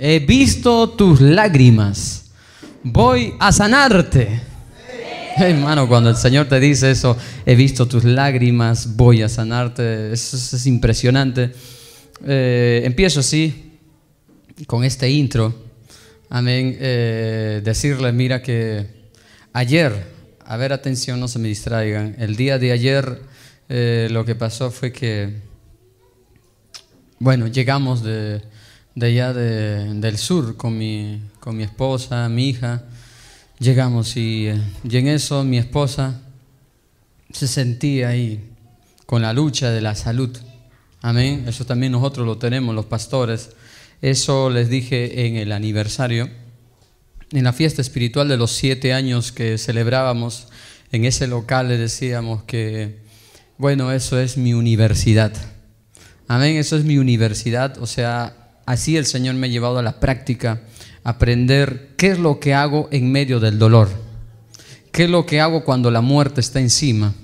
He visto tus lágrimas. Voy a sanarte. Hermano, cuando el Señor te dice eso, he visto tus lágrimas, voy a sanarte, eso es, impresionante. Eh, empiezo así, con este intro. Amén. Eh, decirle, mira que ayer, a ver, atención, no se me distraigan. El día de ayer eh, lo que pasó fue que, bueno, llegamos de, de allá del sur con mi, con mi esposa, mi hija. Llegamos y, eh, y en eso mi esposa se sentía ahí con la lucha de la salud. Amén. Eso también nosotros lo tenemos, los pastores. Eso les dije en el aniversario, en la fiesta espiritual de los siete años que celebrábamos en ese local, le decíamos que, bueno, eso es mi universidad. Amén, eso es mi universidad. O sea, Así el Señor me ha llevado a la práctica, aprender qué es lo que hago en medio del dolor, qué es lo que hago cuando la muerte está encima,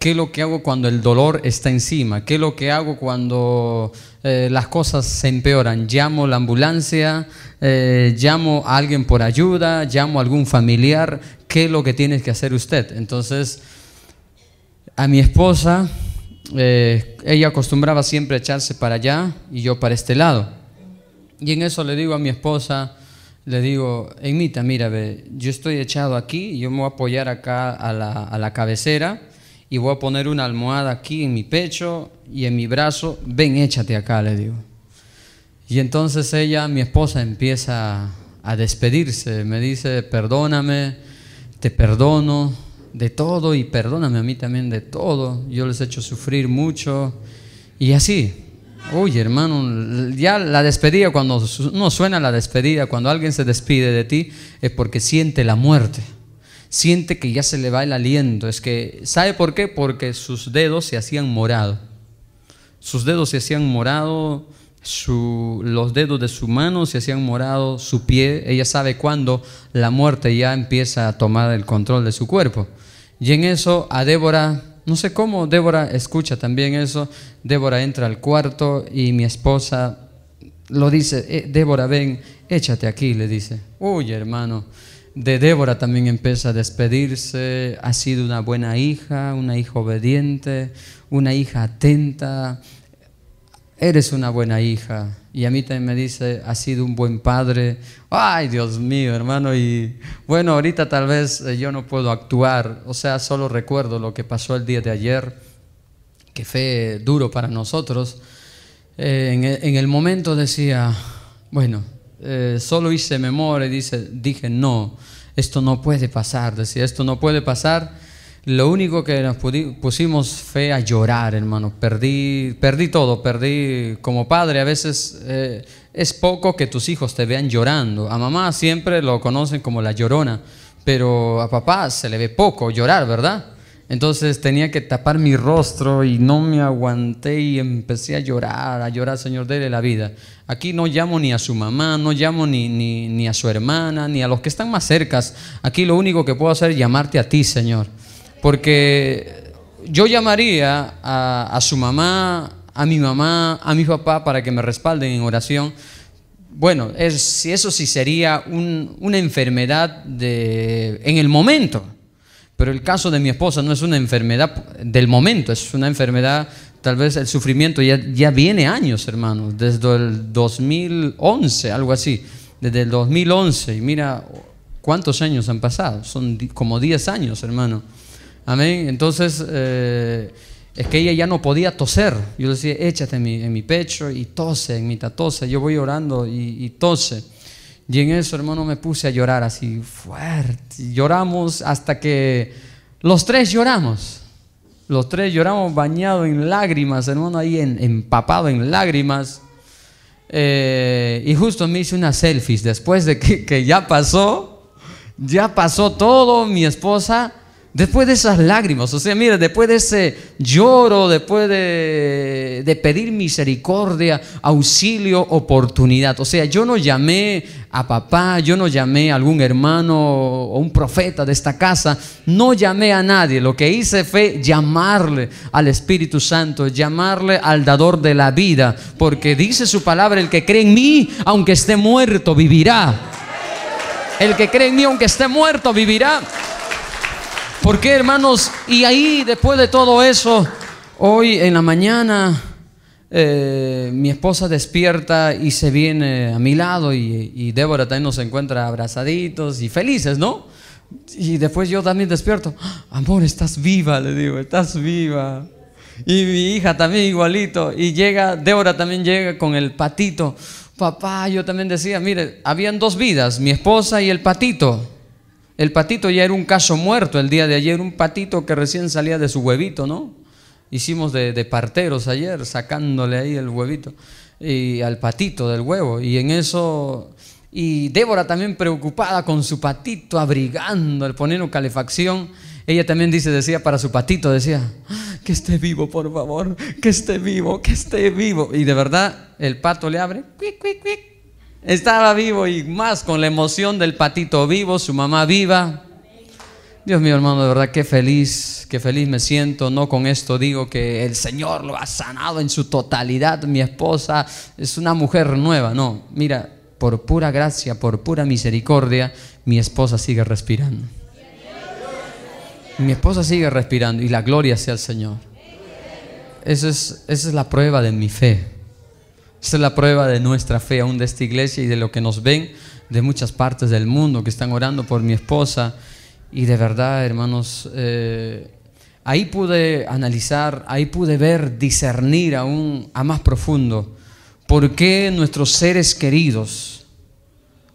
qué es lo que hago cuando el dolor está encima, qué es lo que hago cuando eh, las cosas se empeoran. Llamo la ambulancia, eh, llamo a alguien por ayuda, llamo a algún familiar, qué es lo que tiene que hacer usted. Entonces, a mi esposa, eh, ella acostumbraba siempre a echarse para allá y yo para este lado. Y en eso le digo a mi esposa, le digo, Emita, mira, ve, yo estoy echado aquí, yo me voy a apoyar acá a la, a la cabecera y voy a poner una almohada aquí en mi pecho y en mi brazo, ven, échate acá, le digo. Y entonces ella, mi esposa, empieza a despedirse, me dice, perdóname, te perdono de todo y perdóname a mí también de todo, yo les he hecho sufrir mucho y así, Oye, hermano, ya la despedida, cuando no suena la despedida, cuando alguien se despide de ti, es porque siente la muerte. Siente que ya se le va el aliento. Es que, ¿sabe por qué? Porque sus dedos se hacían morado. Sus dedos se hacían morado, los dedos de su mano se hacían morado, su pie. Ella sabe cuándo la muerte ya empieza a tomar el control de su cuerpo. Y en eso a Débora no sé cómo Débora escucha también eso. Débora entra al cuarto y mi esposa lo dice, eh, Débora, ven, échate aquí, le dice. Uy, hermano, de Débora también empieza a despedirse. Ha sido una buena hija, una hija obediente, una hija atenta, eres una buena hija. Y a mí también me dice, ha sido un buen padre. Ay, Dios mío, hermano. Y bueno, ahorita tal vez eh, yo no puedo actuar. O sea, solo recuerdo lo que pasó el día de ayer, que fue duro para nosotros. Eh, e, en, el momento decía, bueno, eh, solo hice memoria y dice, dije, no, esto no puede pasar. Decía, esto no puede pasar lo único que nos pusimos fue a llorar, hermano. Perdí, perdí todo, perdí como padre. A veces eh, es poco que tus hijos te vean llorando. A mamá siempre lo conocen como la llorona, pero a papá se le ve poco llorar, ¿verdad? Entonces tenía que tapar mi rostro y no me aguanté y empecé a llorar, a llorar, Señor, dele la vida. Aquí no llamo ni a su mamá, no llamo ni, ni, a su hermana, ni a los que están más cercas. Aquí lo único que puedo hacer es llamarte a ti, Señor. Porque yo llamaría a, su mamá, a mi mamá, a mi papá para que me respalden en oración. Bueno, eso sí sería una enfermedad en el momento. Pero el caso de mi esposa no es una enfermedad del momento, es una enfermedad, tal vez el sufrimiento ya, viene años, hermanos, desde el 2011, algo así, desde el 2011. Y mira cuántos años han pasado, son como 10 años, hermano. Amén. Entonces, eh, es que ella ya no podía toser. Yo le decía, échate en mi, pecho y tose, en mi tose. Yo voy llorando y, tose. Y en eso, hermano, me puse a llorar así fuerte. Lloramos hasta que los tres lloramos. Los tres lloramos bañados en lágrimas, hermano, ahí empapado en lágrimas. Eh, y justo me hice una selfies después de que, que ya pasó, ya pasó todo, mi esposa Después de esas lágrimas, o sea, mira, después de ese lloro, después de, de pedir misericordia, auxilio, oportunidad. O sea, yo no llamé a papá, yo no llamé a algún hermano o un profeta de esta casa, no llamé a nadie. Lo que hice fue llamarle al Espíritu Santo, llamarle al dador de la vida, porque dice su palabra, el que cree en mí, aunque esté muerto, vivirá. El que cree en mí, aunque esté muerto, vivirá. ¿Por qué, hermanos? Y ahí, después de todo eso, hoy en la mañana, eh, mi esposa despierta y se viene a mi lado y, y, Débora también nos encuentra abrazaditos y felices, ¿no? Y después yo también despierto, ¡Ah! amor, estás viva, le digo, estás viva. Y mi hija también igualito. Y llega, Débora también llega con el patito. Papá, yo también decía, mire, habían dos vidas, mi esposa y el patito. El patito ya era un caso muerto el día de ayer, un patito que recién salía de su huevito, ¿no? Hicimos de, parteros ayer, sacándole ahí el huevito y al patito del huevo. Y en eso y Débora también preocupada con su patito, abrigando, poniendo calefacción. Ella también dice, decía para su patito, decía, ah, que esté vivo, por favor, que esté vivo, que esté vivo. Y de verdad, el pato le abre, cuic, cuic, cuic, estaba vivo y más con la emoción del patito vivo, su mamá viva. Dios mío, hermano, de verdad, qué feliz, qué feliz me siento. No con esto digo que el Señor lo ha sanado en su totalidad. Mi esposa es una mujer nueva. No, mira, por pura gracia, por pura misericordia, mi esposa sigue respirando. Mi esposa sigue respirando y la gloria sea al Señor. es, esa es la prueba de mi fe. Esa es la prueba de nuestra fe aún de esta iglesia y de lo que nos ven de muchas partes del mundo que están orando por mi esposa. Y de verdad, hermanos, eh, ahí pude analizar, ahí pude ver, discernir aún a más profundo por qué nuestros seres queridos.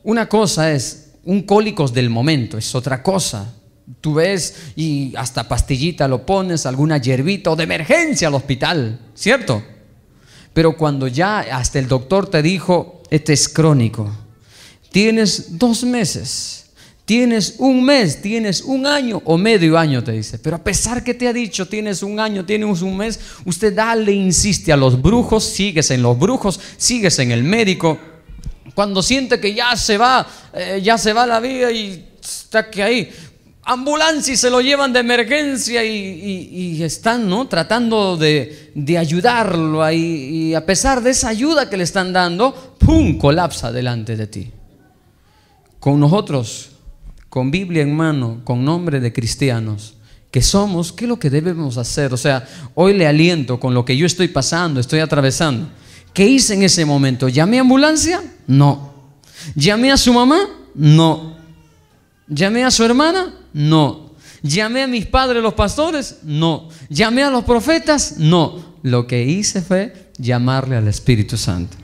Una cosa es un cólicos del momento, es otra cosa. Tú ves y hasta pastillita lo pones, alguna hierbita o de emergencia al hospital, ¿cierto? Pero cuando ya hasta el doctor te dijo, este es crónico, tienes dos meses, tienes un mes, tienes un año o medio año, te dice. Pero a pesar que te ha dicho, tienes un año, tienes un mes, usted dale, insiste a los brujos, sigues en los brujos, sigues en el médico. Cuando siente que ya se va, eh, ya se va la vida y está que ahí ambulancia y se lo llevan de emergencia y, están ¿no? tratando de, ayudarlo Y a pesar de esa ayuda que le están dando, ¡pum! colapsa delante de ti. Con nosotros, con Biblia en mano, con nombre de cristianos que somos, ¿qué es lo que debemos hacer? O sea, hoy le aliento con lo que yo estoy pasando, estoy atravesando. ¿Qué hice en ese momento? ¿Llamé a ambulancia? No. ¿Llamé a su mamá? No. ¿Llamé a su hermana? No. ¿Llamé a mis padres los pastores? No. ¿Llamé a los profetas? No. Lo que hice fue llamarle al Espíritu Santo.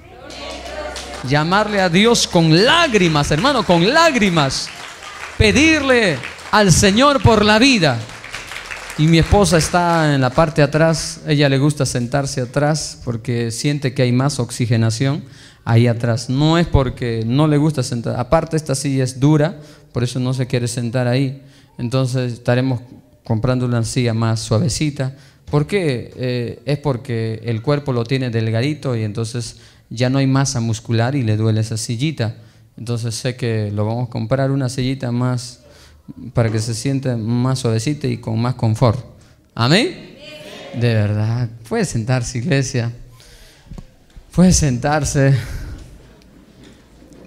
Llamarle a Dios con lágrimas, hermano, con lágrimas. Pedirle al Señor por la vida. Y mi esposa está en la parte atrás, ella le gusta sentarse atrás porque siente que hay más oxigenación ahí atrás. No es porque no le gusta sentar, aparte esta silla es dura, por eso no se quiere sentar ahí. Entonces estaremos comprando una silla más suavecita. ¿Por qué? Eh, es porque el cuerpo lo tiene delgadito y entonces ya no hay masa muscular y le duele esa sillita. Entonces sé que lo vamos a comprar una sillita más para que se sienta más suavecita y con más confort. Amén. De verdad, puede sentarse iglesia. Puede sentarse.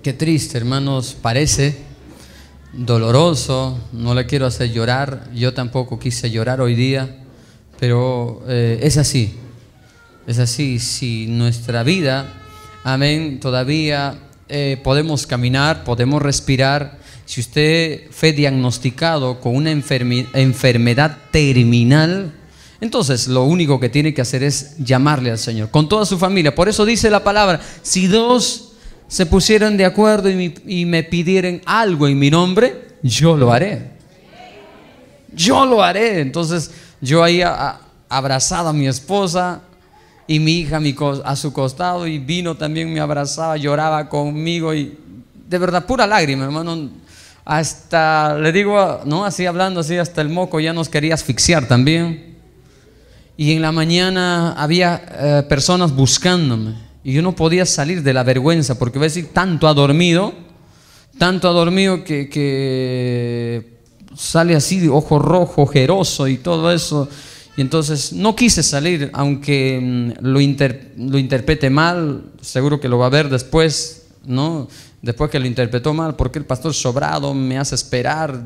Qué triste, hermanos, parece doloroso, no le quiero hacer llorar, yo tampoco quise llorar hoy día, pero eh, es así, es así, si nuestra vida, amén, todavía eh, podemos caminar, podemos respirar, si usted fue diagnosticado con una enfermedad terminal, entonces lo único que tiene que hacer es llamarle al Señor, con toda su familia. Por eso dice la palabra, si dos se pusieran de acuerdo y me, pidieran algo en mi nombre, yo lo haré. Yo lo haré. Entonces yo ahí abrazado a, mi esposa y mi hija a, su costado y vino también, me abrazaba, lloraba conmigo y de verdad pura lágrima, hermano. Hasta, le digo, no, así hablando, así hasta el moco ya nos quería asfixiar también. Y en la mañana había eh, personas buscándome. Y yo no podía salir de la vergüenza, porque voy a decir, tanto ha dormido, tanto ha dormido que, sale así, de ojo rojo, ojeroso y todo eso. Y entonces no quise salir, aunque mm, lo, lo interprete mal, seguro que lo va a ver después, ¿no? Después que lo interpretó mal, porque el pastor sobrado me hace esperar,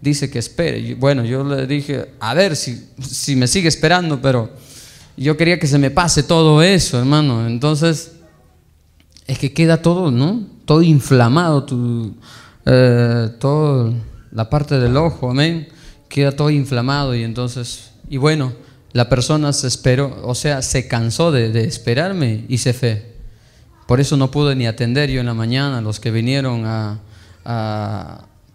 dice que espere. bueno, yo le dije, a ver si, si me sigue esperando, pero yo quería que se me pase todo eso, hermano. Entonces, es que queda todo, ¿no? Todo inflamado, eh, toda la parte del ojo, amén. Queda todo inflamado y entonces, y bueno, la persona se esperó, o sea, se cansó de, esperarme y se fue. Por eso no pude ni atender yo en la mañana los que vinieron a,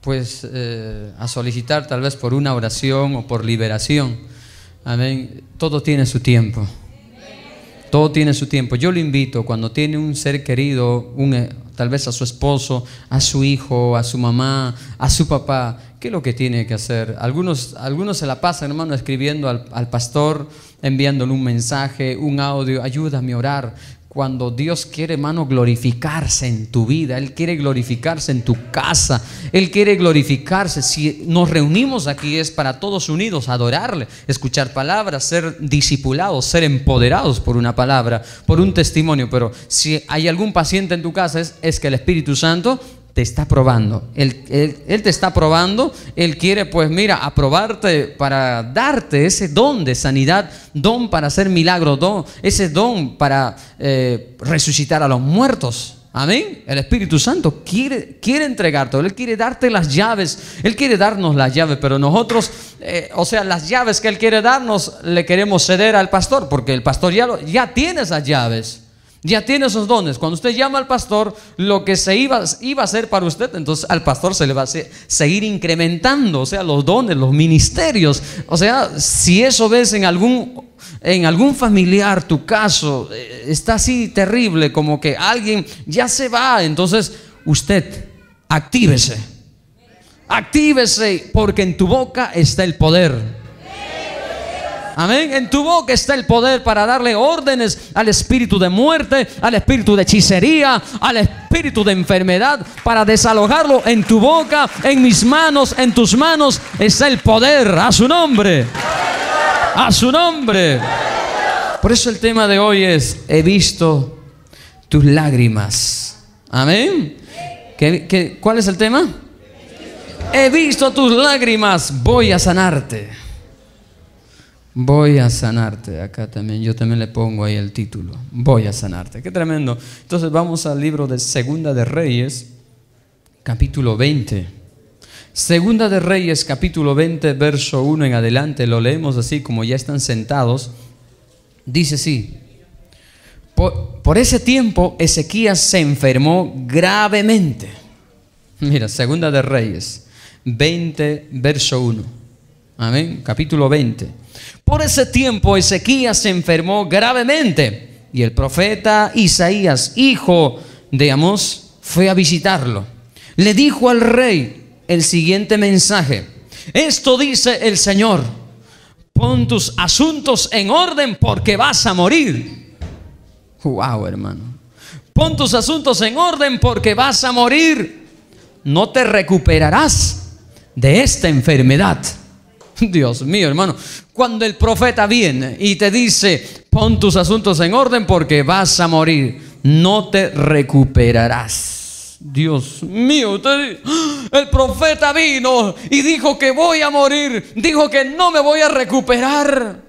pues, eh, a solicitar tal vez por una oración o por liberación. Amén. Todo tiene su tiempo. Todo tiene su tiempo. Yo lo invito cuando tiene un ser querido, un, eh, tal vez a su esposo, a su hijo, a su mamá, a su papá, ¿qué es lo que tiene que hacer? Algunos, algunos se la pasan, hermano, escribiendo al, al pastor, enviándole un mensaje, un audio, ayúdame a orar cuando Dios quiere, hermano, glorificarse en tu vida, Él quiere glorificarse en tu casa, Él quiere glorificarse. Si nos reunimos aquí es para todos unidos, adorarle, escuchar palabras, ser discipulados, ser empoderados por una palabra, por un testimonio. Pero si hay algún paciente en tu casa, es que el Espíritu Santo te está probando. Él, él, te está probando, Él quiere pues mira, aprobarte para darte ese don de sanidad, don para hacer milagros, don, ese don para eh, resucitar a los muertos. Amén. El Espíritu Santo quiere, quiere entregarte, Él quiere darte las llaves, Él quiere darnos las llaves, pero nosotros, eh, o sea, las llaves que Él quiere darnos, le queremos ceder al pastor, porque el pastor ya, lo, ya tiene esas llaves ya tiene esos dones. Cuando usted llama al pastor, lo que se iba, iba a hacer para usted, entonces al pastor se le va a seguir incrementando, o sea, los dones, los ministerios. O sea, si eso ves en algún, en algún familiar, tu caso, eh, está así terrible, como que alguien ya se va, entonces usted actívese. Actívese porque en tu boca está el poder. Amén. En tu boca está el poder para darle órdenes al espíritu de muerte, al espíritu de hechicería, al espíritu de enfermedad, para desalojarlo en tu boca, en mis manos, en tus manos. Está el poder a su nombre. A su nombre. Por eso el tema de hoy es, he visto tus lágrimas. Amén. ¿Qué, cuál es el tema? He visto tus lágrimas, voy a sanarte. Voy a sanarte. Acá también, yo también le pongo ahí el título. Voy a sanarte. Qué tremendo. Entonces vamos al libro de Segunda de Reyes, capítulo 20. Segunda de Reyes, capítulo 20, verso 1 en adelante. Lo leemos así como ya están sentados. Dice así. Por, ese tiempo Ezequías se enfermó gravemente. Mira, Segunda de Reyes, 20, verso 1. Amén. Capítulo 20. Por ese tiempo Ezequías se enfermó gravemente y el profeta Isaías, hijo de Amós, fue a visitarlo. Le dijo al rey el siguiente mensaje. Esto dice el Señor. Pon tus asuntos en orden porque vas a morir. Wow, hermano. Pon tus asuntos en orden porque vas a morir. No te recuperarás de esta enfermedad. Dios mío, hermano. Cuando el profeta viene y te dice, pon tus asuntos en orden porque vas a morir, no te recuperarás. Dios mío, el profeta vino y dijo que voy a morir, dijo que no me voy a recuperar.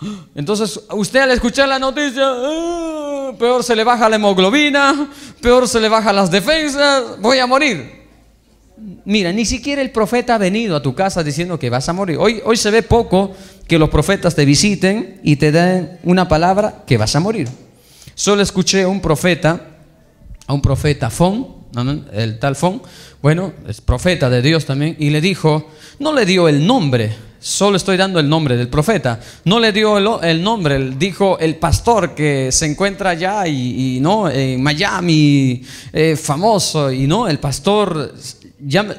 Entonces, usted al escuchar la noticia, ah, peor se le baja la hemoglobina, peor se le baja las defensas, voy a morir. Mira, ni siquiera el profeta ha venido a tu casa diciendo que vas a morir. Hoy, hoy se ve poco que los profetas te visiten y te den una palabra que vas a morir. Solo escuché a un profeta, a un profeta Fon, el tal Fon, bueno, es profeta de Dios también, y le dijo, no le dio el nombre, solo estoy dando el nombre del profeta, no le dio el, nombre, dijo el pastor que se encuentra allá y, no, en Miami, eh, famoso, y no, el pastor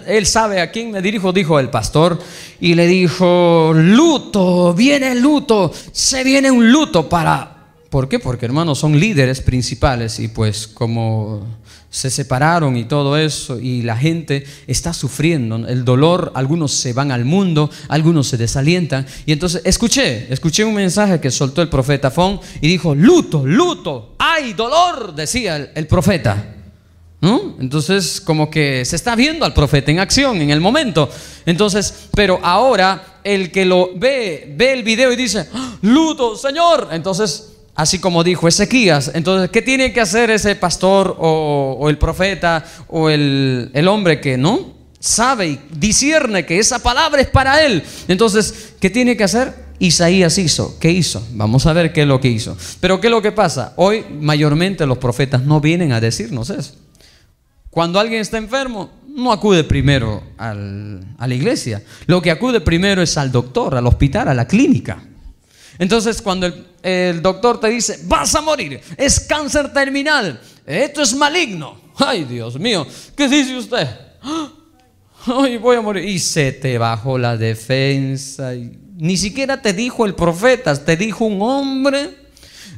él sabe a quién me dirijo, dijo el pastor, y le dijo, luto, viene el luto, se viene un luto para... ¿Por qué? Porque hermanos son líderes principales y pues como se separaron y todo eso y la gente está sufriendo el dolor, algunos se van al mundo, algunos se desalientan y entonces escuché, escuché un mensaje que soltó el profeta Fon y dijo, luto, luto, hay dolor, decía el profeta. Entonces, como que se está viendo al profeta en acción en el momento. Entonces, pero ahora el que lo ve, ve el video y dice, ah, luto, Señor. Entonces, así como dijo Ezequías, entonces, ¿qué tiene que hacer ese pastor o, el profeta o el, hombre que no sabe y discierne que esa palabra es para él? Entonces, ¿qué tiene que hacer? Isaías hizo, ¿qué hizo? Vamos a ver qué es lo que hizo. Pero ¿qué es lo que pasa? Hoy mayormente los profetas no vienen a decirnos eso. Cuando alguien está enfermo, no acude primero a la iglesia. Lo que acude primero es al doctor, al hospital, a la clínica. Entonces, cuando el, doctor te dice, vas a morir, es cáncer terminal, esto es maligno. Ay, Dios mío, ¿qué dice usted? Ay, voy a morir. Y se te bajó la defensa. ni siquiera te dijo el profeta, te dijo un hombre,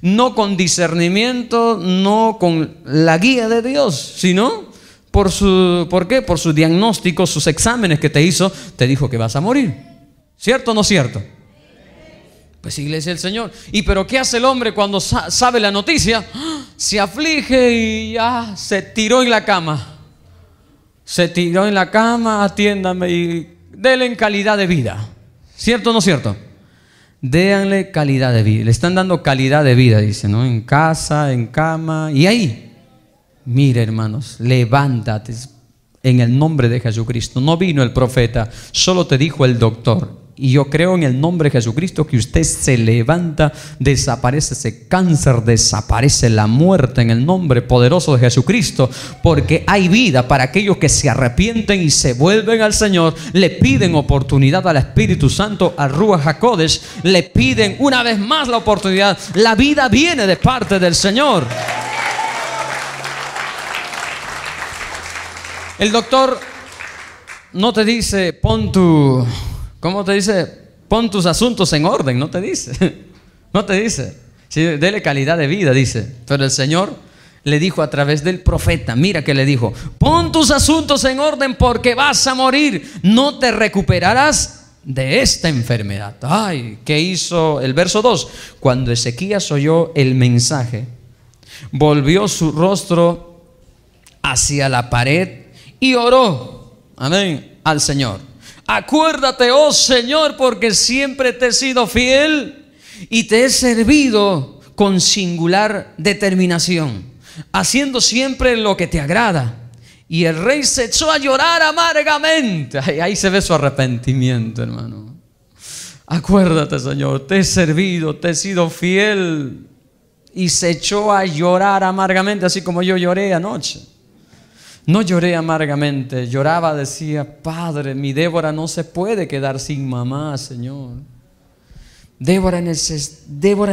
no con discernimiento, no con la guía de Dios, sino por su, ¿por qué? Por su diagnóstico sus exámenes que te hizo, te dijo que vas a morir. ¿Cierto o no cierto? Pues iglesia del Señor. ¿Y pero qué hace el hombre cuando sabe la noticia? ¡Ah! Se aflige y ya se tiró en la cama. Se tiró en la cama, atiéndame y déle en calidad de vida. ¿Cierto o no cierto? Déanle calidad de vida. Le están dando calidad de vida, dice, ¿no? En casa, en cama y ahí. Mira, hermanos, levántate en el nombre de Jesucristo. No vino el profeta, solo te dijo el doctor. Y yo creo en el nombre de Jesucristo que usted se levanta, desaparece ese cáncer, desaparece la muerte en el nombre poderoso de Jesucristo, porque hay vida para aquellos que se arrepienten y se vuelven al Señor, le piden oportunidad al Espíritu Santo, a Rúa Jacodes, le piden una vez más la oportunidad. La vida viene de parte del Señor. El doctor no te dice, pon tu, ¿cómo te dice? Pon tus asuntos en orden, no te dice. No te dice. Sí, dele calidad de vida, dice. Pero el Señor le dijo a través del profeta, mira que le dijo, pon tus asuntos en orden porque vas a morir, no te recuperarás de esta enfermedad. Ay, ¿qué hizo el verso 2? Cuando Ezequías oyó el mensaje, volvió su rostro hacia la pared y oró, amén, al Señor. Acuérdate, oh Señor, porque siempre te he sido fiel y te he servido con singular determinación, haciendo siempre lo que te agrada. Y el rey se echó a llorar amargamente. Ahí, ahí se ve su arrepentimiento, hermano. Acuérdate, Señor, te he servido, te he sido fiel. Y se echó a llorar amargamente, así como yo lloré anoche. No lloré amargamente, lloraba, decía, Padre, mi Débora no se puede quedar sin mamá, Señor. Débora,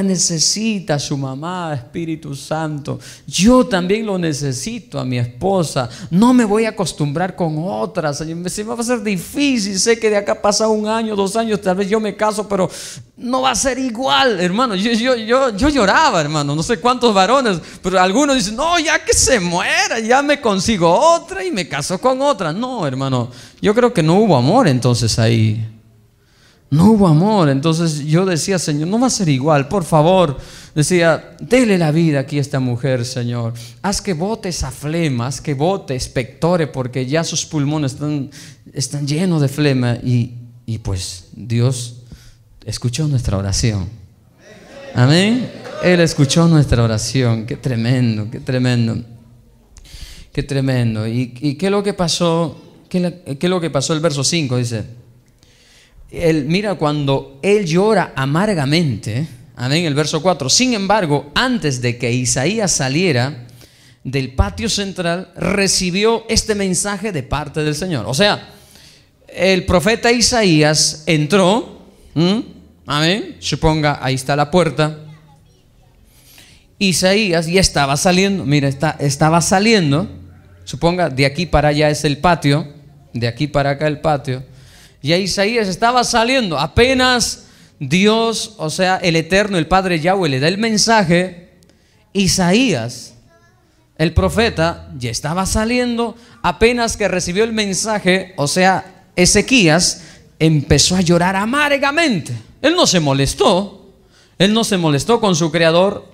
necesita a su mamá, Espíritu Santo. Yo también lo necesito a mi esposa. No me voy a acostumbrar con otras. Se me va a ser difícil. Sé que de acá pasa un año, dos años, tal vez yo me caso, pero no va a ser igual, hermano. Yo, yo, yo lloraba, hermano. No sé cuántos varones, pero algunos dicen, no, ya que se muera, ya me consigo otra y me caso con otra. No, hermano. Yo creo que no hubo amor entonces ahí no hubo amor. Entonces yo decía, Señor, no va a ser igual, por favor. Decía, dele la vida aquí a esta mujer, Señor. Haz que bote esa flema, haz que bote, espectore, porque ya sus pulmones están, están llenos de flema. Y, pues Dios escuchó nuestra oración. Amén. Él escuchó nuestra oración. Qué tremendo, qué tremendo. Qué tremendo. ¿Y, y qué lo que pasó? ¿Qué, qué es lo que pasó? El verso 5 dice él, mira, cuando él llora amargamente, amén, el verso 4, sin embargo, antes de que Isaías saliera del patio central, recibió este mensaje de parte del Señor. O sea, el profeta Isaías entró, amén, suponga, ahí está la puerta. Isaías ya estaba saliendo, mira, está, estaba saliendo, suponga, de aquí para allá es el patio, de aquí para acá el patio ya Isaías estaba saliendo. Apenas Dios, o sea, el Eterno, el Padre Yahweh, le da el mensaje, Isaías, el profeta, ya estaba saliendo. Apenas que recibió el mensaje, o sea, Ezequías empezó a llorar amargamente. Él no se molestó, él no se molestó con su creador.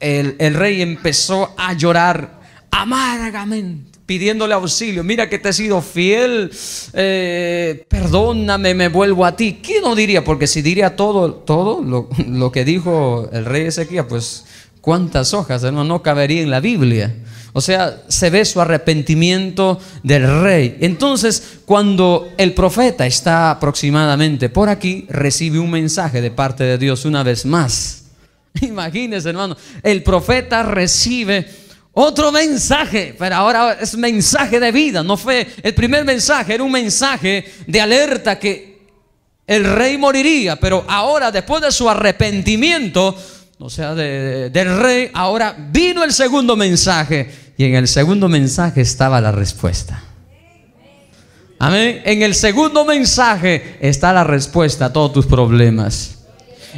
el rey empezó a llorar amargamente pidiéndole auxilio. Mira que te he sido fiel, eh, perdóname, me vuelvo a ti. ¿Qué no diría? Porque si diría todo, todo lo, que dijo el rey Ezequiel, pues cuántas hojas, hermano, no cabería en la Biblia. O sea, se ve su arrepentimiento del rey. Entonces, cuando el profeta está aproximadamente por aquí, recibe un mensaje de parte de Dios una vez más. Imagínense, hermano, el profeta recibe otro mensaje, pero ahora es mensaje de vida, no fue el primer mensaje, era un mensaje de alerta que el rey moriría, pero ahora después de su arrepentimiento, o sea, del rey, ahora vino el segundo mensaje y en el segundo mensaje estaba la respuesta. Amén. En el segundo mensaje está la respuesta a todos tus problemas.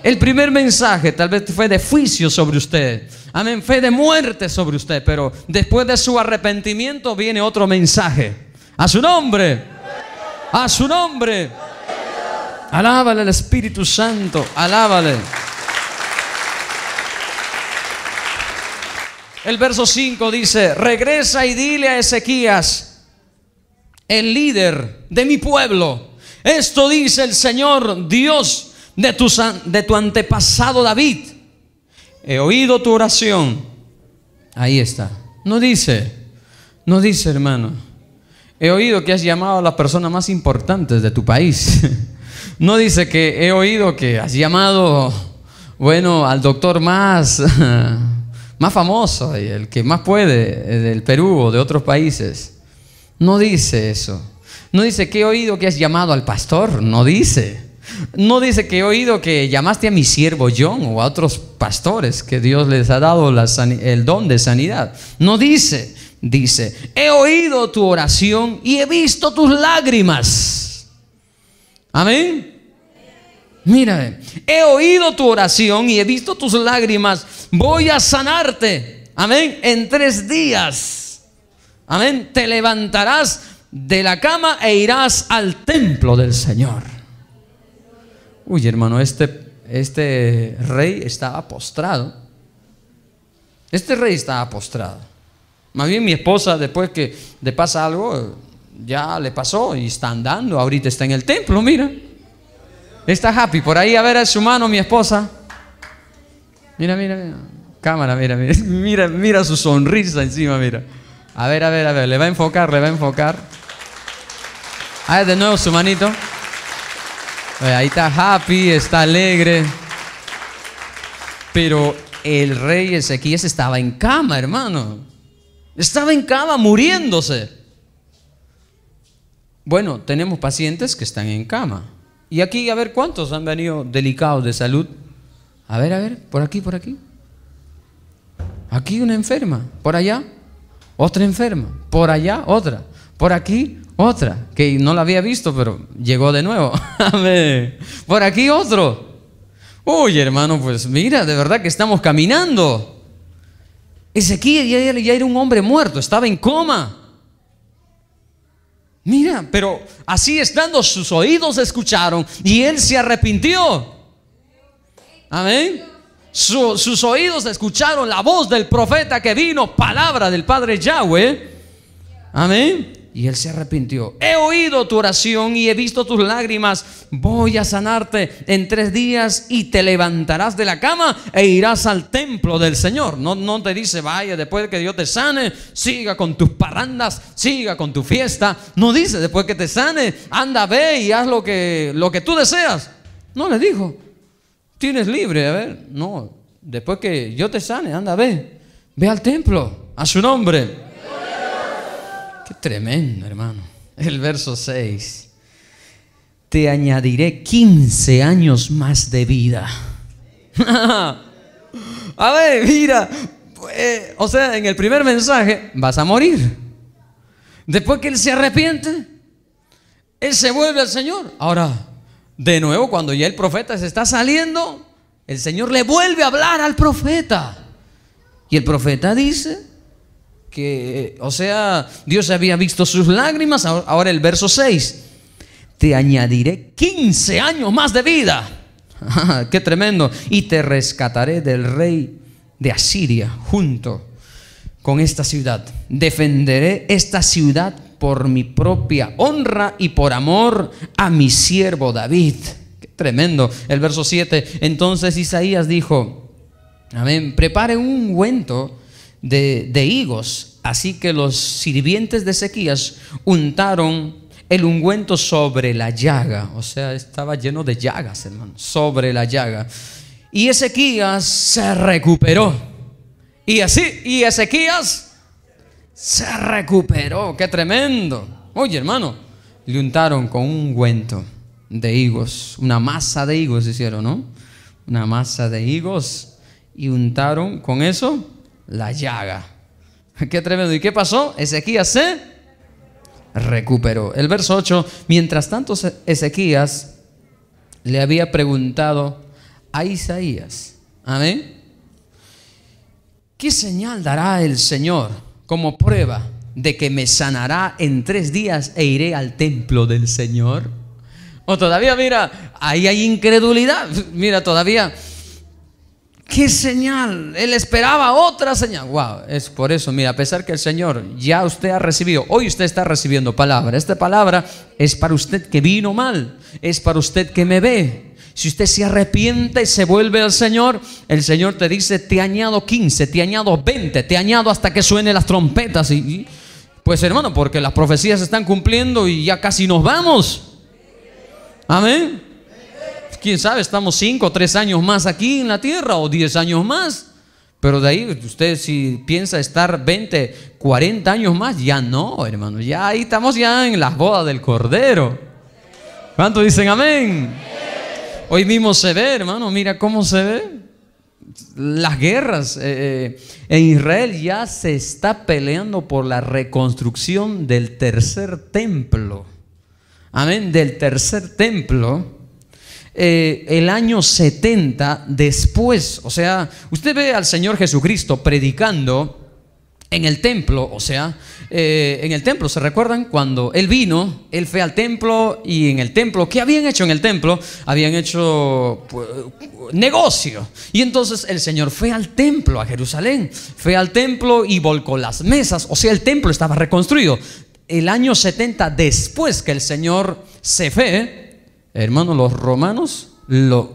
El primer mensaje tal vez fue de juicio sobre usted Amén, fe de muerte sobre usted, pero después de su arrepentimiento viene otro mensaje. A su nombre. A su nombre. Alábale al Espíritu Santo, alábale. El verso 5 dice, regresa y dile a Ezequías, el líder de mi pueblo, esto dice el Señor Dios de tu, de tu antepasado David he oído tu oración. Ahí está. No dice, no dice hermano, he oído que has llamado a las personas más importantes de tu país. No dice que he oído que has llamado, bueno, al doctor más, más famoso y el que más puede eh, del Perú o de otros países. No dice eso. No dice que he oído que has llamado al pastor. No dice. No dice que he oído que llamaste a mi siervo John o a otros pastores que Dios les ha dado el don de sanidad. No dice, dice, he oído tu oración y he visto tus lágrimas. Amén. Mira, he oído tu oración y he visto tus lágrimas. Voy a sanarte. Amén. En tres días. Amén. Te levantarás de la cama e irás al templo del Señor. Uy, hermano, este, este rey estaba postrado. Este rey estaba postrado. Más bien mi esposa, después que le pasa algo, ya le pasó y está andando. Ahorita está en el templo, mira. Está happy. Por ahí a ver a su mano, mi esposa. Mira, mira, mira. Cámara, mira, mira. Mira, mira su sonrisa encima, mira. A ver, a ver, a ver. Le va a enfocar, le va a enfocar. A ah, ver, de nuevo su manito. Eh, ahí está happy, está alegre. Pero el rey Ezequiel estaba en cama, hermano. Estaba en cama muriéndose. Bueno, tenemos pacientes que están en cama. Y aquí, a ver, ¿cuántos han venido delicados de salud? A ver, a ver, por aquí, por aquí. Aquí una enferma, por allá otra enferma, por allá otra, por aquí otra, que no la había visto, pero llegó de nuevo. Amén. Por aquí otro. Uy, hermano, pues mira, de verdad que estamos caminando. Ezequiel ya, era un hombre muerto, estaba en coma. Mira, pero así estando sus oídos escucharon y él se arrepintió. Amén. sus oídos escucharon la voz del profeta que vino, palabra del Padre Yahweh. Amén. Y él se arrepintió. He oído tu oración y he visto tus lágrimas. Voy a sanarte en tres días y te levantarás de la cama e irás al templo del Señor. No, no te dice, vaya, después que Dios te sane, siga con tus parrandas, siga con tu fiesta. No dice, después que te sane, anda, ve y haz lo que, lo que tú deseas. No le dijo, tienes libre, a ver. No, después que yo te sane, anda, ve. Ve al templo, a su nombre tremendo, hermano. El verso 6. Te añadiré 15 años más de vida. a ver, mira. Eh, o sea, en el primer mensaje vas a morir. Después que él se arrepiente, él se vuelve al Señor. Ahora, de nuevo, cuando ya el profeta se está saliendo, el Señor le vuelve a hablar al profeta. Y el profeta dice, que, eh, o sea, Dios había visto sus lágrimas. Ahora el verso 6, te añadiré 15 años más de vida. Ah, qué tremendo. Y te rescataré del rey de Asiria junto con esta ciudad. Defenderé esta ciudad por mi propia honra y por amor a mi siervo David. Qué tremendo. El verso 7. Entonces Isaías dijo, amén, prepare un ungüento de, higos. Así que los sirvientes de Ezequías untaron el ungüento sobre la llaga. O sea, estaba lleno de llagas, hermano, sobre la llaga. Y Ezequías se recuperó. Y así, y Ezequías se recuperó. Qué tremendo. Oye, hermano, le untaron con un ungüento de higos. Una masa de higos hicieron, ¿no? Una masa de higos. Y untaron con eso la llaga. Qué tremendo. ¿Y qué pasó? Ezequías se recuperó. El verso 8, mientras tanto Ezequías le había preguntado a Isaías, amén, ¿qué señal dará el Señor como prueba de que me sanará en tres días e iré al templo del Señor? O oh, todavía, mira, ahí hay incredulidad. Mira, todavía ¿Qué señal? Él esperaba otra señal. Wow, es por eso, mira, a pesar que el Señor ya usted ha recibido, hoy usted está recibiendo palabra. Esta palabra es para usted que vino mal, es para usted que me ve. Si usted se arrepiente y se vuelve al Señor, el Señor te dice, te añado 15, te añado 20, te añado hasta que suenen las trompetas. Y, pues hermano, porque las profecías se están cumpliendo y ya casi nos vamos. Amén quién sabe, estamos cinco o tres años más aquí en la tierra o diez años más. Pero de ahí, usted si piensa estar 20, 40 años más, ya no, hermano. Ya ahí estamos ya en las bodas del Cordero. ¿Cuánto dicen amén? Hoy mismo se ve, hermano, mira cómo se ve. Las guerras eh, eh, en Israel ya se está peleando por la reconstrucción del tercer templo. Amén, del tercer templo eh, el año 70 después. O sea, usted ve al Señor Jesucristo predicando en el templo, o sea, eh, en el templo, ¿se recuerdan? Cuando él vino, él fue al templo y en el templo, ¿qué habían hecho en el templo? Habían hecho pues, negocio. Y entonces el Señor fue al templo, a Jerusalén, fue al templo y volcó las mesas, o sea, el templo estaba reconstruido. El año 70 después que el Señor se fue, Hermano, los romanos lo,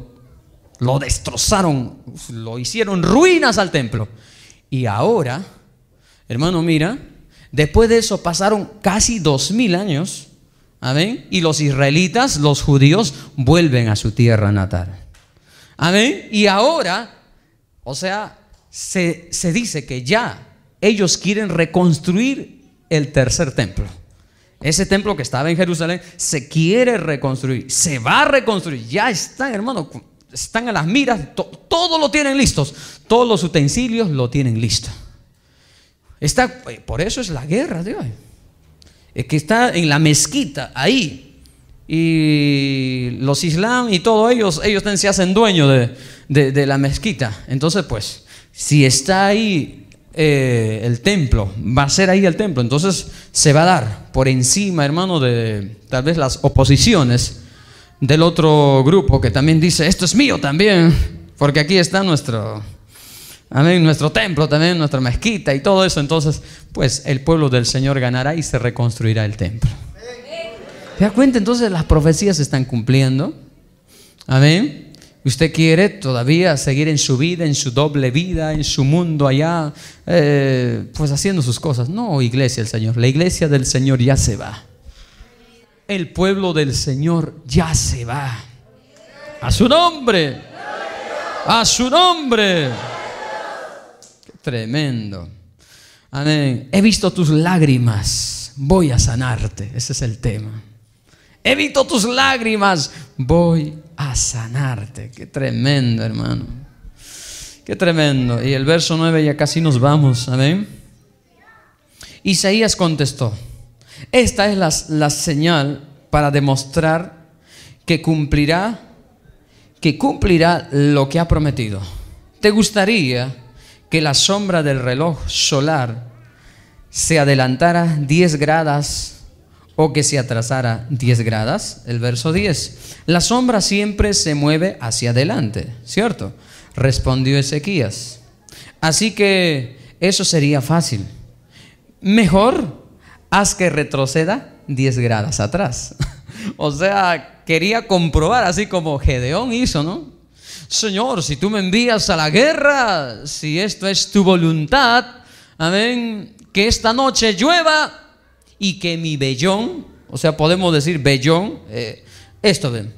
lo destrozaron, lo hicieron ruinas al templo. Y ahora, hermano, mira, después de eso pasaron casi dos mil años. Amén. Y los israelitas, los judíos, vuelven a su tierra natal. Amén. Y ahora, o sea, se, se dice que ya ellos quieren reconstruir el tercer templo. Ese templo que estaba en Jerusalén se quiere reconstruir, se va a reconstruir. Ya están, hermano, están a las miras, todo lo tienen listos, todos los utensilios lo tienen listo. Está, eh, por eso es la guerra de hoy. Es que está en la mezquita, ahí, y los islam y todos ellos, ellos se hacen dueños de, la mezquita. Entonces, pues, si está ahí eh, el templo, va a ser ahí el templo. Entonces se va a dar por encima, hermano, de tal vez las oposiciones del otro grupo que también dice, esto es mío también, porque aquí está nuestro, amén, nuestro templo también, nuestra mezquita y todo eso. Entonces, pues el pueblo del Señor ganará y se reconstruirá el templo. ¿te das cuenta? Entonces las profecías se están cumpliendo. Amén. Usted quiere todavía seguir en su vida, en su doble vida, en su mundo allá, eh, pues haciendo sus cosas. No, iglesia del Señor. La iglesia del Señor ya se va. El pueblo del Señor ya se va. A su nombre. A su nombre. tremendo. Amén. He visto tus lágrimas. Voy a sanarte. Ese es el tema. He visto tus lágrimas. Voy a sanarte. Qué tremendo, hermano. Qué tremendo. Y el verso 9 ya casi nos vamos. Amén. Isaías contestó, esta es la, la señal para demostrar que cumplirá, que cumplirá lo que ha prometido. ¿Te gustaría que la sombra del reloj solar se adelantara 10 grados o que se atrasara 10 gradas, el verso 10. La sombra siempre se mueve hacia adelante, ¿cierto? Respondió Ezequías. Así que eso sería fácil. Mejor haz que retroceda 10 grados atrás. o sea, quería comprobar, así como Gedeón hizo, ¿no? Señor, si tú me envías a la guerra, si esto es tu voluntad, amén, que esta noche llueva y que mi vellón, o sea, podemos decir vellón, eh, esto ven.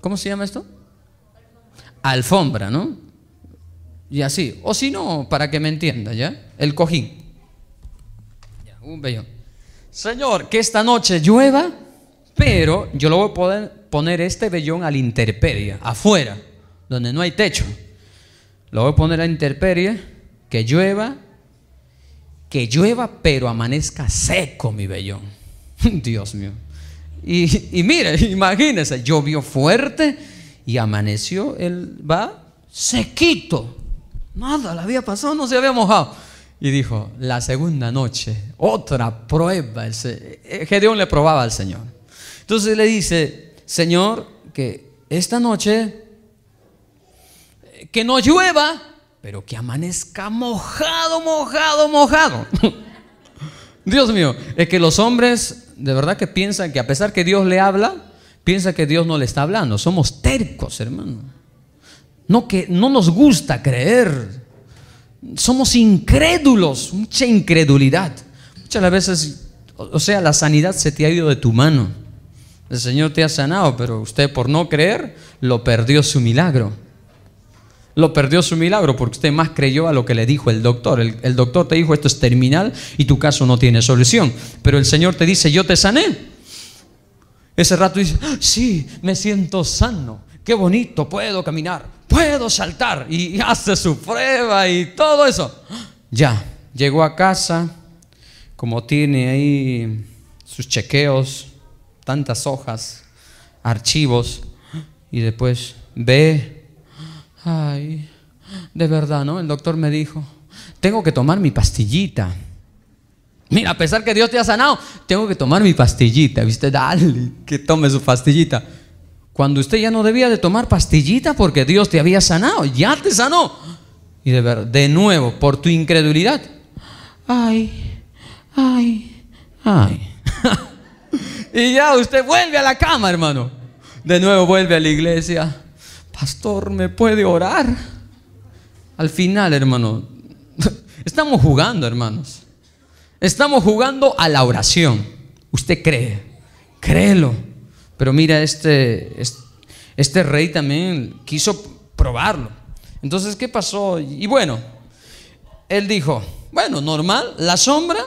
¿Cómo se llama esto? Alfombra, ¿no? Y así. O si no, para que me entienda, ¿ya? El cojín. Un vellón. Señor, que esta noche llueva, pero yo lo voy a poner este vellón a la intemperie, afuera, donde no hay techo. Lo voy a poner a la intemperie, que llueva que llueva pero amanezca seco mi vellón. Dios mío. Y, mire, imagínense, llovió fuerte y amaneció, él va sequito. Nada, le había pasado, no se había mojado. Y dijo, la segunda noche, otra prueba. Eh, Gedeón le probaba al Señor. Entonces le dice, Señor, que esta noche, eh, que no llueva, pero que amanezca mojado, mojado, mojado. Dios mío, es que los hombres de verdad que piensan que a pesar que Dios le habla, piensa que Dios no le está hablando. Somos tercos, hermano. No que no nos gusta creer. Somos incrédulos, mucha incredulidad. Muchas veces, o sea, la sanidad se te ha ido de tu mano. El Señor te ha sanado, pero usted por no creer lo perdió su milagro lo perdió su milagro porque usted más creyó a lo que le dijo el doctor. El, doctor te dijo esto es terminal y tu caso no tiene solución. Pero el Señor te dice yo te sané. Ese rato dice, ah, sí, me siento sano, qué bonito, puedo caminar, puedo saltar y hace su prueba y todo eso. Ya, llegó a casa, como tiene ahí sus chequeos, tantas hojas, archivos, y después ve Ay, de verdad, ¿no? El doctor me dijo, tengo que tomar mi pastillita. Mira, a pesar que Dios te ha sanado, tengo que tomar mi pastillita. ¿Viste? Dale, que tome su pastillita. Cuando usted ya no debía de tomar pastillita porque Dios te había sanado, ya te sanó. Y de ver, de nuevo, por tu incredulidad. Ay, ay, ay. y ya usted vuelve a la cama, hermano. De nuevo vuelve a la iglesia pastor, ¿me puede orar? Al final, hermano, estamos jugando, hermanos. Estamos jugando a la oración. Usted cree, créelo. Pero mira, este, este, rey también quiso probarlo. Entonces, ¿qué pasó? Y bueno, él dijo, bueno, normal, la sombra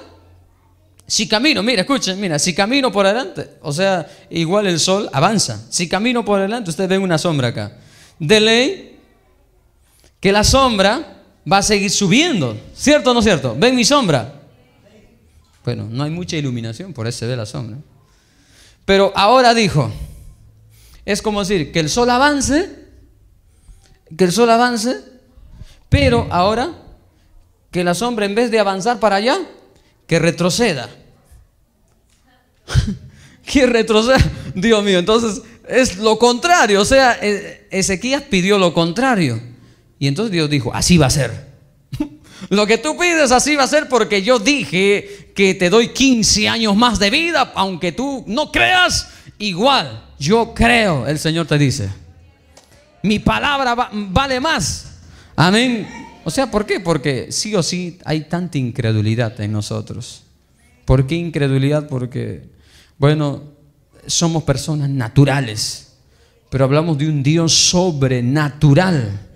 si camino, mira, escuchen, mira, si camino por adelante, o sea, igual el sol avanza. Si camino por adelante, usted ve una sombra acá de ley que la sombra va a seguir subiendo. ¿Cierto o no cierto? ¿Ven mi sombra? Bueno, no hay mucha iluminación, por eso se ve la sombra. Pero ahora dijo, es como decir, que el sol avance, que el sol avance, pero ahora que la sombra en vez de avanzar para allá, que retroceda. que retroceda. Dios mío, entonces es lo contrario. O sea, e, Ezequías pidió lo contrario. Y entonces Dios dijo, así va a ser. Lo que tú pides así va a ser porque yo dije que te doy 15 años más de vida, aunque tú no creas, igual yo creo, el Señor te dice. Mi palabra vale más. Amén. O sea, ¿por qué? Porque sí o sí hay tanta incredulidad en nosotros. ¿Por qué incredulidad? Porque, bueno, somos personas naturales, pero hablamos de un Dios sobrenatural.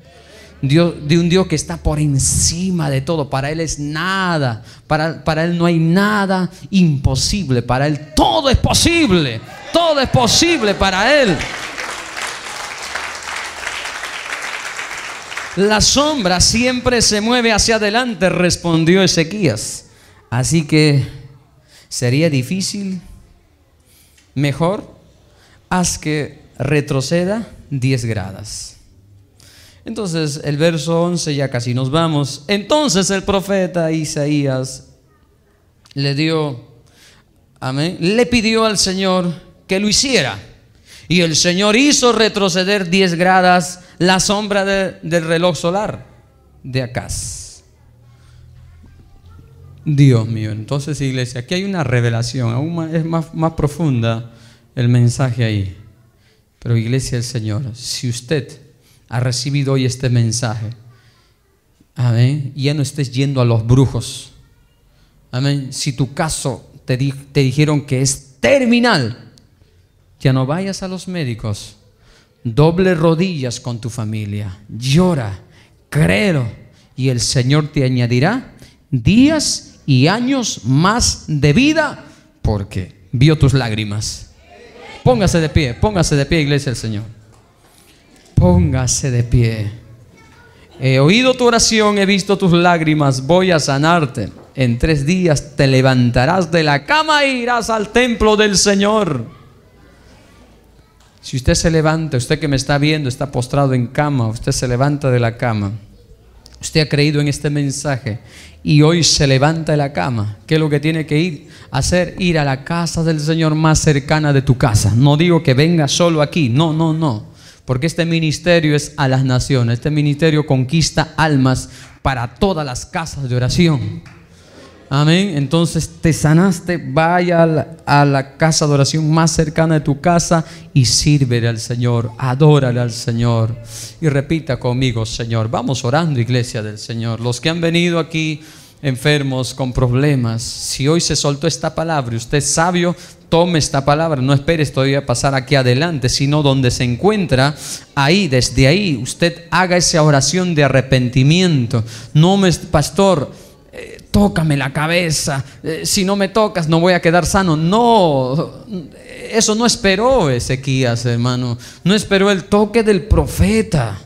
Dios, de un Dios que está por encima de todo. Para Él es nada. Para, para Él no hay nada imposible. Para Él todo es posible. Todo es posible para Él. La sombra siempre se mueve hacia adelante, respondió Ezequías. Así que sería difícil Mejor, haz que retroceda 10 gradas. Entonces, el verso 11 ya casi nos vamos. Entonces el profeta Isaías le dio, amén, le pidió al Señor que lo hiciera. Y el Señor hizo retroceder 10 gradas la sombra del reloj solar de Acaz. Dios mío. Entonces, iglesia, aquí hay una revelación, aún es más, profunda el mensaje ahí. Pero, iglesia del Señor, si usted ha recibido hoy este mensaje, amén, ya no estés yendo a los brujos. Amén. Si tu caso te, dijeron que es terminal, ya no vayas a los médicos. Doble rodillas con tu familia. Llora, creo Y el Señor te añadirá días y años más de vida porque vio tus lágrimas. Póngase de pie, póngase de pie, iglesia del Señor. Póngase de pie. He oído tu oración, he visto tus lágrimas, voy a sanarte. En tres días te levantarás de la cama e irás al templo del Señor. Si usted se levanta, usted que me está viendo está postrado en cama, usted se levanta de la cama. Usted ha creído en este mensaje y hoy se levanta de la cama. ¿Qué es lo que tiene que ir? Hacer ir a la casa del Señor más cercana de tu casa. No digo que venga solo aquí. No, no, no. Porque este ministerio es a las naciones. Este ministerio conquista almas para todas las casas de oración. Amén. Entonces te sanaste, vaya a la, casa de oración más cercana de tu casa y sírvele al Señor, adórale al Señor. Y repita conmigo, Señor, vamos orando, iglesia del Señor. Los que han venido aquí enfermos, con problemas, si hoy se soltó esta palabra y usted es sabio, tome esta palabra, no esperes todavía pasar aquí adelante, sino donde se encuentra, ahí, desde ahí, usted haga esa oración de arrepentimiento. No me, pastor, tócame la cabeza, eh, si no me tocas no voy a quedar sano. No, eso no esperó Ezequías, hermano. No esperó el toque del profeta.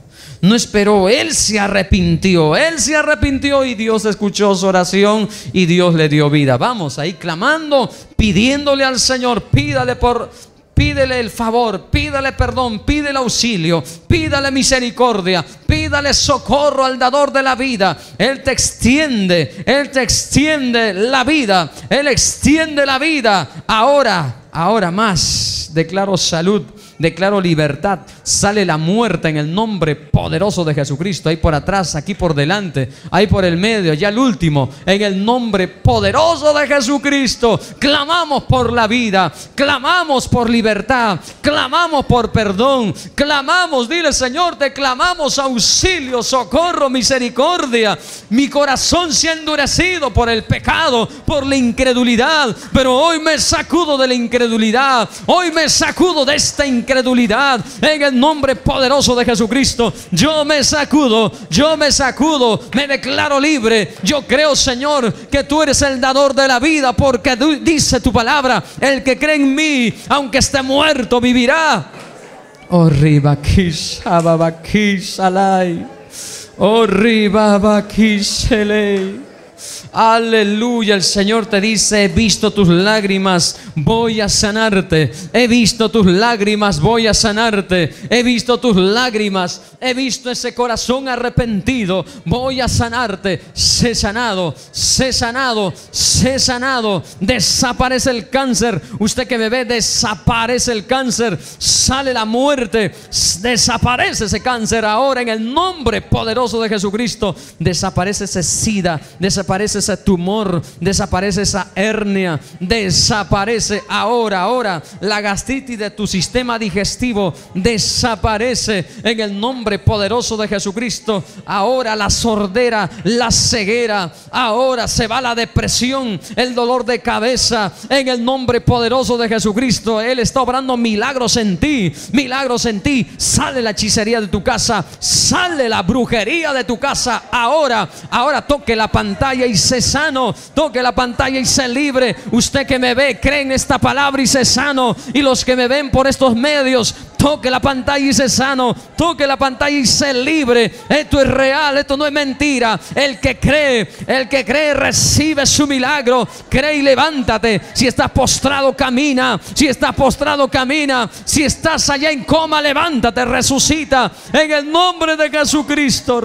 No esperó, él se arrepintió, él se arrepintió y Dios escuchó su oración y Dios le dio vida. Vamos ahí clamando, pidiéndole al Señor, pídale por pídele el favor, pídale perdón, pídele auxilio, pídale misericordia, pídele socorro al dador de la vida. Él te extiende, Él te extiende la vida, Él extiende la vida. Ahora, ahora más, declaro salud Declaro libertad. Sale la muerte en el nombre poderoso de Jesucristo. Ahí por atrás, aquí por delante, ahí por el medio, allá el último. En el nombre poderoso de Jesucristo. Clamamos por la vida. Clamamos por libertad. Clamamos por perdón. Clamamos. Dile, Señor, te clamamos auxilio, socorro, misericordia. Mi corazón se ha endurecido por el pecado, por la incredulidad. Pero hoy me sacudo de la incredulidad. Hoy me sacudo de esta incredulidad en el nombre poderoso de Jesucristo, yo me sacudo, yo me sacudo, me declaro libre. Yo creo, Señor, que tú eres el dador de la vida, porque dice tu palabra, el que cree en mí, aunque esté muerto, vivirá. Oh, se Oh, Aleluya, el Señor te dice, he visto tus lágrimas, voy a sanarte. He visto tus lágrimas, voy a sanarte. He visto tus lágrimas, he visto ese corazón arrepentido, voy a sanarte. Sé sanado, sé sanado, sé sanado. Desaparece el cáncer. Usted que me ve, desaparece el cáncer. Sale la muerte, desaparece ese cáncer. Ahora en el nombre poderoso de Jesucristo, desaparece ese sida, desaparece ese tumor, desaparece esa hernia, desaparece ahora, ahora la gastritis de tu sistema digestivo, desaparece en el nombre poderoso de Jesucristo. Ahora la sordera, la ceguera, ahora se va la depresión, el dolor de cabeza, en el nombre poderoso de Jesucristo. Él está obrando milagros en ti, milagros en ti. Sale la hechicería de tu casa, sale la brujería de tu casa. Ahora, ahora toque la pantalla y sano. Toque la pantalla y sé libre. Usted que me ve, cree en esta palabra y sé sano. Y los que me ven por estos medios, toque la pantalla y sé sano. Toque la pantalla y sé libre. Esto es real, esto no es mentira. El que cree, el que cree recibe su milagro. Cree y levántate. Si estás postrado, camina. Si estás postrado, camina. Si estás allá en coma, levántate, resucita. En el nombre de Jesucristo,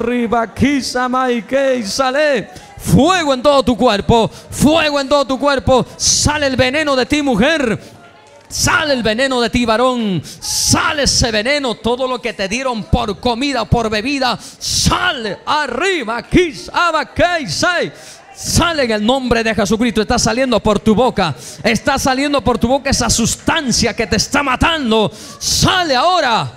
Kisa, y sale fuego en todo tu cuerpo, fuego en todo tu cuerpo, sale el veneno de ti mujer, Sale el veneno de ti, varón. Sale ese veneno. Todo lo que te dieron por comida, por bebida. Sale arriba. Sale en el nombre de Jesucristo. Está saliendo por tu boca. Está saliendo por tu boca esa sustancia que te está matando. Sale ahora.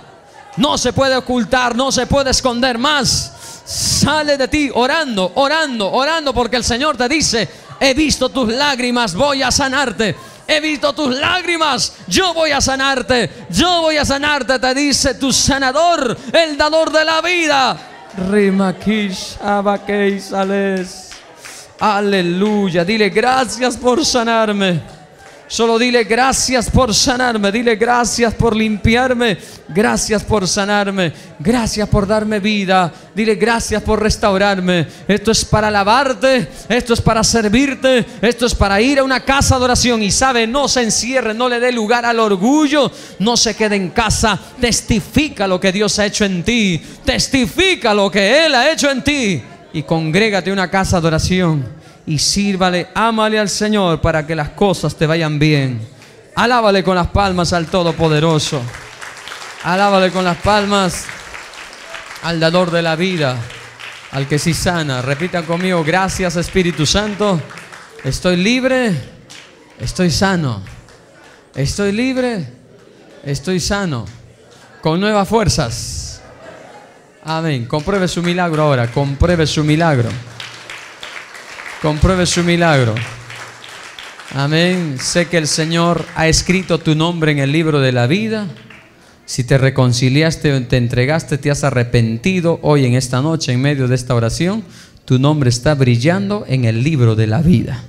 No se puede ocultar. No se puede esconder más sale de ti orando, orando, orando, porque el Señor te dice, he visto tus lágrimas, voy a sanarte. He visto tus lágrimas, yo voy a sanarte, yo voy a sanarte, te dice tu sanador, el dador de la vida. Aleluya, dile gracias por sanarme. Solo dile gracias por sanarme, dile gracias por limpiarme, gracias por sanarme, gracias por darme vida, dile gracias por restaurarme. Esto es para alabarte, esto es para servirte, esto es para ir a una casa de oración y sabe, no se encierre, no le dé lugar al orgullo, no se quede en casa, testifica lo que Dios ha hecho en ti, testifica lo que Él ha hecho en ti y congrégate a una casa de oración y sírvale, ámale al Señor para que las cosas te vayan bien. Alábale con las palmas al Todopoderoso. Alábale con las palmas al dador de la vida, al que sí sana. Repita conmigo, gracias Espíritu Santo, estoy libre, estoy sano. Estoy libre, estoy sano, con nuevas fuerzas. Amén. Compruebe su milagro ahora, compruebe su milagro compruebe su milagro. Amén. Sé que el Señor ha escrito tu nombre en el libro de la vida. Si te reconciliaste, te entregaste, te has arrepentido hoy en esta noche, en medio de esta oración, tu nombre está brillando en el libro de la vida.